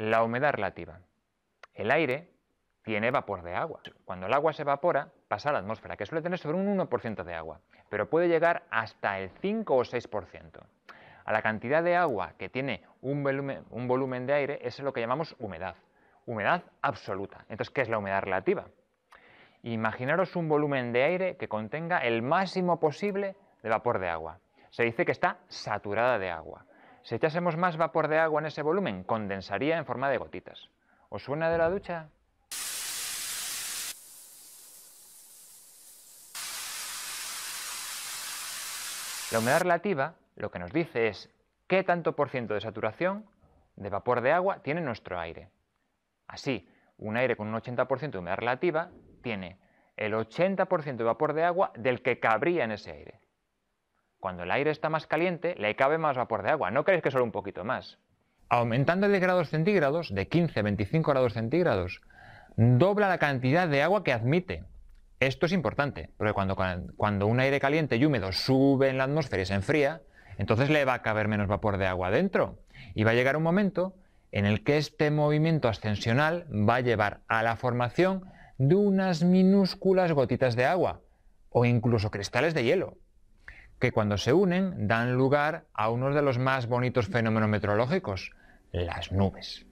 La humedad relativa. El aire tiene vapor de agua. Cuando el agua se evapora, pasa a la atmósfera, que suele tener sobre un 1% de agua, pero puede llegar hasta el 5 o 6%. A la cantidad de agua que tiene un volumen, un volumen de aire es lo que llamamos humedad. Humedad absoluta. Entonces, ¿qué es la humedad relativa? Imaginaros un volumen de aire que contenga el máximo posible de vapor de agua. Se dice que está saturada de agua. Si echásemos más vapor de agua en ese volumen, condensaría en forma de gotitas. ¿Os suena de la ducha? La humedad relativa lo que nos dice es qué tanto por ciento de saturación de vapor de agua tiene nuestro aire. Así, un aire con un 80% de humedad relativa tiene el 80% de vapor de agua del que cabría en ese aire. Cuando el aire está más caliente, le cabe más vapor de agua. ¿No creéis que solo un poquito más? Aumentando de grados centígrados, de 15 a 25 grados centígrados, dobla la cantidad de agua que admite. Esto es importante, porque cuando, cuando un aire caliente y húmedo sube en la atmósfera y se enfría, entonces le va a caber menos vapor de agua adentro. Y va a llegar un momento en el que este movimiento ascensional va a llevar a la formación de unas minúsculas gotitas de agua o incluso cristales de hielo que cuando se unen dan lugar a uno de los más bonitos fenómenos meteorológicos, las nubes.